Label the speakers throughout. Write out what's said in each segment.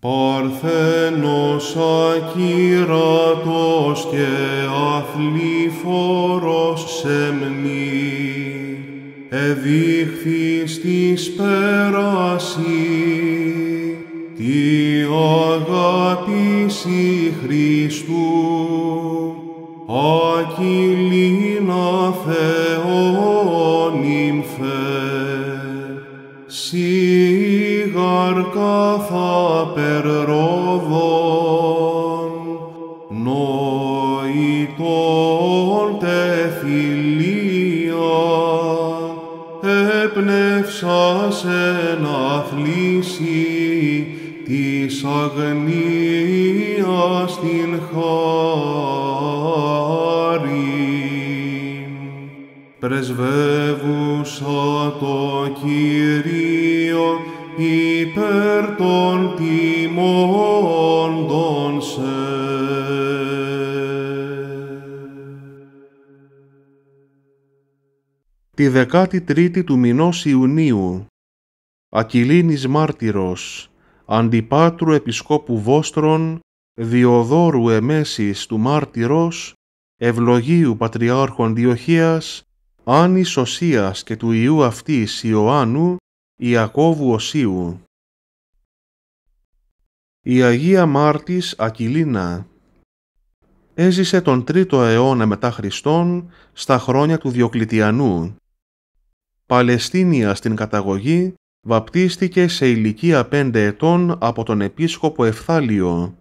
Speaker 1: Παρθένος ακύρατος και αθλήφορος σεμνή, εδείχθη στις πέραση, τη αγάπηση Χριστού, ακυλίνα νυμφέ. καθα περρόδων, νοητών έπνευσα σε να θλίση της αγνίας την χάρη. Πρεσβεύουσα το Κύριο υπέρ των τιμώντων σε.
Speaker 2: Τη 13η του μηνός Ιουνίου, Ακυλίνης Μάρτυρος, Αντιπάτρου Επισκόπου βόστρων, Διοδόρου Εμέσης του Μάρτυρος, Ευλογίου Πατριάρχων Διοχίας, Άνης Οσίας και του Ιού αυτής Ιωάννου, Ιακώβου Οσίου Η Αγία Μάρτης Ακυλίνα έζησε τον 3ο αιώνα μετά Χριστόν στα χρόνια του Διοκλητιανού. Παλαιστίνια στην καταγωγή βαπτίστηκε σε ηλικία 5 ετών από τον επίσκοπο Ευθάλιο.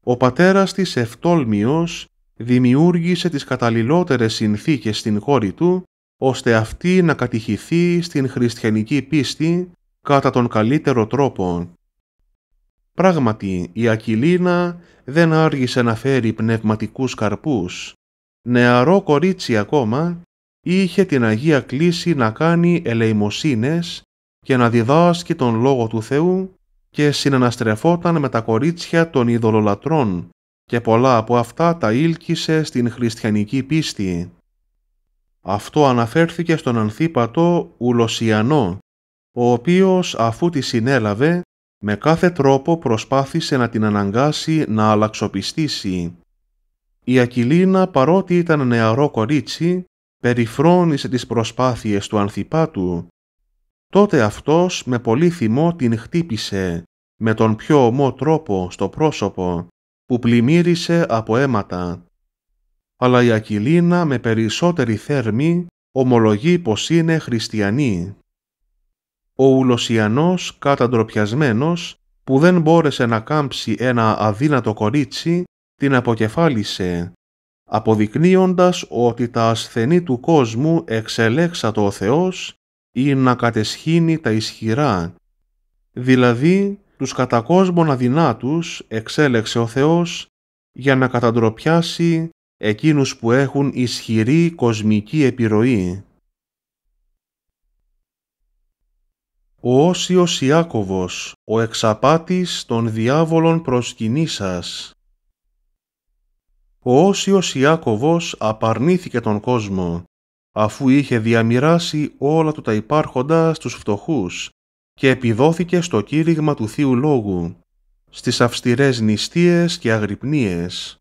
Speaker 2: Ο πατέρας της Ευτόλμιος δημιούργησε τις καταλληλότερες συνθήκες στην κόρη του ώστε αυτή να κατηχηθεί στην χριστιανική πίστη κατά τον καλύτερο τρόπο. Πράγματι, η Ακυλίνα δεν άργησε να φέρει πνευματικούς καρπούς. Νεαρό κορίτσι ακόμα, είχε την Αγία Κλήση να κάνει ελεημοσύνες και να διδάσκει τον Λόγο του Θεού και συναναστρεφόταν με τα κορίτσια των ειδωλολατρών και πολλά από αυτά τα ήλκησε στην χριστιανική πίστη. Αυτό αναφέρθηκε στον ανθίπατο Ουλοσιανό, ο οποίος αφού τη συνέλαβε, με κάθε τρόπο προσπάθησε να την αναγκάσει να αλλαξοπιστήσει. Η Ακυλίνα παρότι ήταν νεαρό κορίτσι, περιφρόνησε τις προσπάθειες του ανθιπάτου. Τότε αυτός με πολύ θυμό την χτύπησε, με τον πιο ομό τρόπο στο πρόσωπο, που πλημμύρισε από αίματα αλλά η Ακυλίνα με περισσότερη θέρμη ομολογεί πως είναι χριστιανή. Ο Ουλωσιανός καταντροπιασμένος που δεν μπόρεσε να κάμψει ένα αδύνατο κορίτσι την αποκεφάλισε, αποδεικνύοντας ότι τα ασθενή του κόσμου εξελέξατο ο Θεός ή να κατεσχύνει τα ισχυρά, δηλαδή τους κατακόσμων αδυνάτους εξέλεξε ο Θεός για να καταντροπιάσει εκείνους που έχουν ισχυρή κοσμική επιρροή. Ο Όσιος Ιάκωβος, ο εξαπάτης των διάβολων προσκυνή Ο Όσιος Ιάκωβος απαρνήθηκε τον κόσμο, αφού είχε διαμοιράσει όλα του τα υπάρχοντα στους φτωχούς και επιδόθηκε στο κήρυγμα του Θείου Λόγου, στις αυστηρές νηστείες και αγρυπνίες.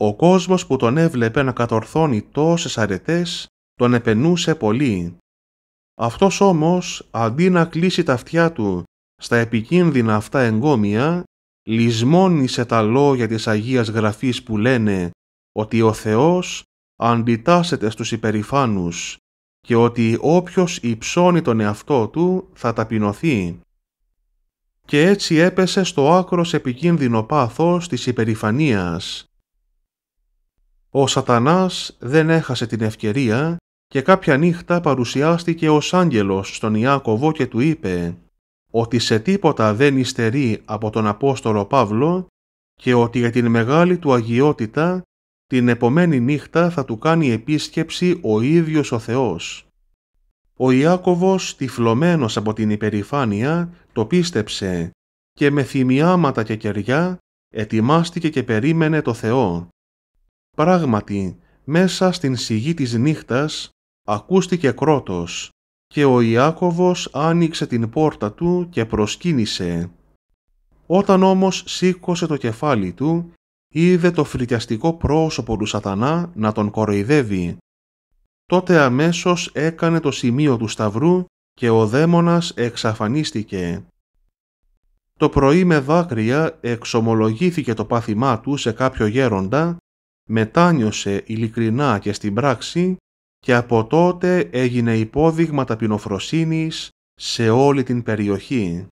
Speaker 2: Ο κόσμος που τον έβλεπε να κατορθώνει τόσες αρετές τον επενούσε πολύ. Αυτός όμως, αντί να κλείσει τα αυτιά του στα επικίνδυνα αυτά εγκόμια, λησμόνισε τα λόγια της Αγίας Γραφής που λένε ότι ο Θεός αντιτάσσεται στους υπερηφάνους και ότι όποιος υψώνει τον εαυτό του θα ταπεινωθεί. Και έτσι έπεσε στο άκρος επικίνδυνο πάθος της υπερηφανίας, ο σατανάς δεν έχασε την ευκαιρία και κάποια νύχτα παρουσιάστηκε ως άγγελος στον Ιάκωβο και του είπε ότι σε τίποτα δεν υστερεί από τον Απόστολο Παύλο και ότι για την μεγάλη του αγιότητα την επομένη νύχτα θα του κάνει επίσκεψη ο ίδιος ο Θεός. Ο Ιάκωβος, τυφλωμένος από την υπερηφάνεια, το πίστεψε και με θυμιάματα και κεριά ετοιμάστηκε και περίμενε το Θεό. Πράγματι, μέσα στην σιγή της νύχτας ακούστηκε κρότος και ο Ιάκωβος άνοιξε την πόρτα του και προσκύνησε. Όταν όμως σήκωσε το κεφάλι του, είδε το φρικιαστικό πρόσωπο του σατανά να τον κοροϊδεύει. Τότε αμέσως έκανε το σημείο του σταυρού και ο δαίμονας εξαφανίστηκε. Το πρωί με δάκρυα εξομολογήθηκε το πάθημά του σε κάποιο γέροντα μετάνιωσε ειλικρινά και στην πράξη και από τότε έγινε υπόδειγμα ταπεινοφροσύνης σε όλη την περιοχή.